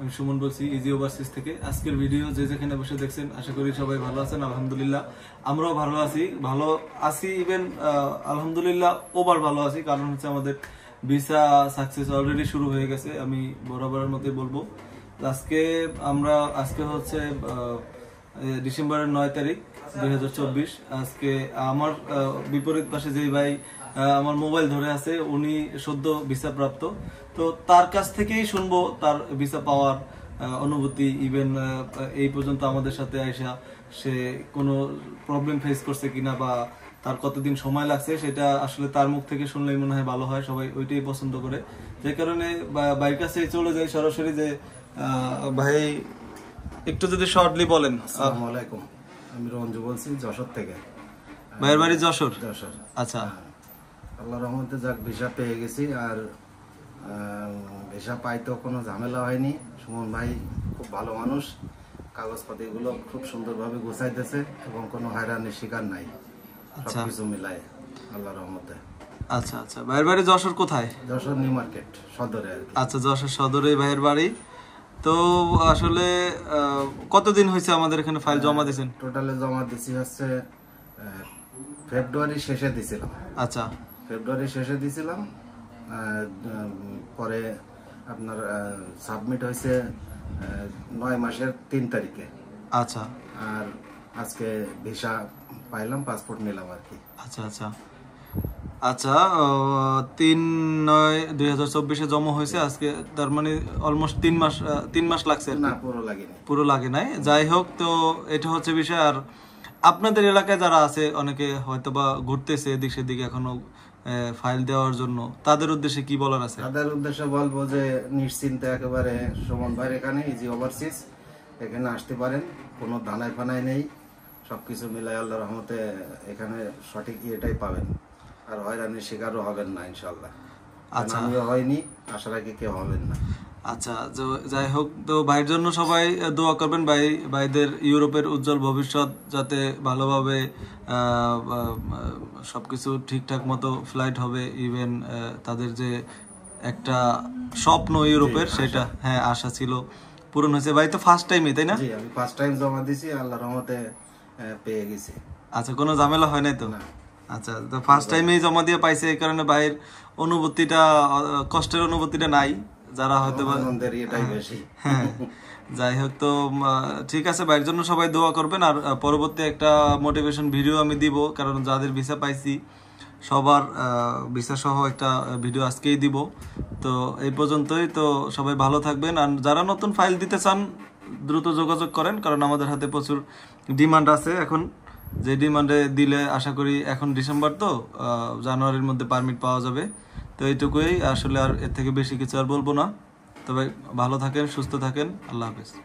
আমি সুমন বলছি easy overseas থেকে আজকের ভিডিও যে যেখানে বসে দেখছেন আশা করি সবাই ভালো আছেন আলহামদুলিল্লাহ আমরাও ভালো আছি ভালো আছি ইভেন আলহামদুলিল্লাহ ওবার ভালো আছি কারণ হচ্ছে আমাদের ভিসা সাকসেস অলরেডি শুরু হয়ে গেছে আমি বরাবরের মতোই বলবো আজকে আমরা আজকে হচ্ছে ডিসেম্বরের নয় তারিখ আচ্ছা। দুই আজকে আমার বিপরীত পাশে যেই ভাই আমার মোবাইল ধরে আছে উনি সদ্য ভিসা প্রাপ্ত তো তার কাছ থেকেই শুনবো তার ভিসা পাওয়ার অনুভূতি ইভেন এই পর্যন্ত আমাদের সাথে আইসা সে কোনো প্রবলেম ফেস করছে কিনা বা তার কতদিন সময় লাগছে সেটা আসলে তার মুখ থেকে শুনলেই মনে হয় ভালো হয় সবাই ওইটাই পছন্দ করে যে কারণে বাইর চলে যায় সরাসরি যে ভাই একটু যদি শর্টলি বলেন আসসালামু আলাইকুম আমি রঞ্জু বলছি যশোর থেকে ভাইয়ের বাড়ি যশোর যশোর আচ্ছা হ্যাঁ। আল্লাহ রহমতে যাক ভিসা পেয়ে গেছি আর ভিসা পাইতেও কোনো ঝামেলা হয়নি সুমন ভাই খুব ভালো মানুষ কাগজপাতিগুলো খুব সুন্দরভাবে গোছাইতেছে এবং কোনো হয়রানির শিকার নাই আচ্ছা। সবকিছু মিলায় আল্লাহ রহমতে আচ্ছা আচ্ছা ভাইয়ের বাড়ি যশোর কোথায় যশোর নিউ মার্কেট সদরে আচ্ছা যশোর সদরে ভাইয়ের বাড়ি তো আসলে কতদিন হয়েছে আমাদের এখানে ফাইল জমা হ্যাঁ, দিয়েছেন টোটালে জমা দিছি হচ্ছে ফেব্রুয়ারি শেষে দিছিলাম আচ্ছা ফেব্রুয়ারি শেষে দিছিলাম পরে আপনার সাবমিট হয়েছে নয় মাসের তিন তারিখে আচ্ছা আর আজকে ভিসা পাইলাম পাসপোর্ট নিলাম আর কি আচ্ছা আচ্ছা আচ্ছা তিন নয় দুই হাজার চব্বিশে জমা হয়েছে আজকে তার মানে অলমোস্ট তিন মাস তিন মাস লাগছে না পুরো লাগে পুরো লাগে নাই যাই হোক তো এটা হচ্ছে বিষয় আর আপনাদের এলাকায় যারা আছে অনেকে হয়তো বা ঘুরতেছে এদিক সেদিকে এখনো ফাইল দেওয়ার জন্য তাদের উদ্দেশ্যে কি বলার আছে তাদের উদ্দেশ্যে বলবো যে নিশ্চিন্ত একেবারে সুমন ভাইয়ের এখানে ইজি ওভারসিজ এখানে আসতে পারেন কোনো দানায় ফানায় নেই সব কিছু মিলাই আল্লাহ রহমতে এখানে সঠিক ইয়েটাই পাবেন আর হয়রানির শিকারও হবেন না ইনশাল্লাহ আচ্ছা আমিও হয়নি কেউ হবেন না আচ্ছা যাই হোক তো ভাইয়ের জন্য সবাই দোয়া করবেন ভাই ভাইদের ইউরোপের উজ্জ্বল ভবিষ্যৎ যাতে ভালোভাবে সব কিছু ঠিকঠাক মতো ফ্লাইট হবে ইভেন তাদের যে একটা স্বপ্ন ইউরোপের সেটা হ্যাঁ আশা ছিল পূরণ হয়েছে ভাই তো ফার্স্ট টাইমই তাই না ফার্স্ট টাইম জমা দিছি আল্লাহ রহমতে পেয়ে গেছি আচ্ছা কোনো ঝামেলা হয় নাই তো না আচ্ছা তো ফার্স্ট টাইমেই জমা দিয়ে পাইছে এই কারণে ভাইয়ের অনুভূতিটা কষ্টের অনুভূতিটা নাই যারা হয়তো হ্যাঁ যাই হোক তো ঠিক আছে ভাইয়ের জন্য সবাই দোয়া করবেন আর পরবর্তী একটা মোটিভেশন ভিডিও আমি দিব কারণ যাদের ভিসা পাইছি সবার ভিসা সহ একটা ভিডিও আজকেই দিব তো এই পর্যন্তই তো সবাই ভালো থাকবেন আর যারা নতুন ফাইল দিতে চান দ্রুত যোগাযোগ করেন কারণ আমাদের হাতে প্রচুর ডিমান্ড আছে এখন যে ডিমান্ডে দিলে আশা করি এখন ডিসেম্বর তো জানুয়ারির মধ্যে পারমিট পাওয়া যাবে তো এইটুকুই আসলে আর এর থেকে বেশি কিছু আর বলবো না তবে ভালো থাকেন সুস্থ থাকেন আল্লাহ হাফেজ